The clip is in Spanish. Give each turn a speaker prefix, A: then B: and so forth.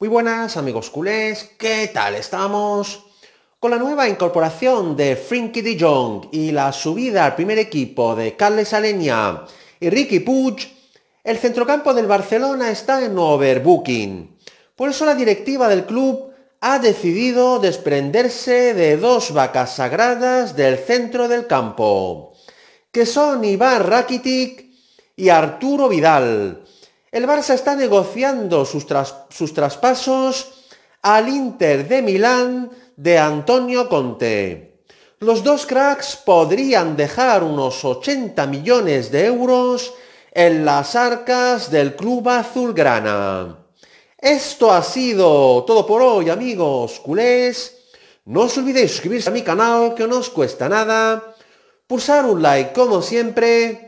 A: Muy buenas amigos culés, ¿qué tal estamos? Con la nueva incorporación de Frinky de Jong y la subida al primer equipo de Carles Aleña y Ricky Puig, el centrocampo del Barcelona está en overbooking. Por eso la directiva del club ha decidido desprenderse de dos vacas sagradas del centro del campo, que son Iván Rakitic y Arturo Vidal, el Barça está negociando sus, sus traspasos al Inter de Milán de Antonio Conte. Los dos cracks podrían dejar unos 80 millones de euros en las arcas del club azulgrana. Esto ha sido todo por hoy, amigos culés. No os olvidéis suscribirse a mi canal, que no os cuesta nada. Pulsar un like, como siempre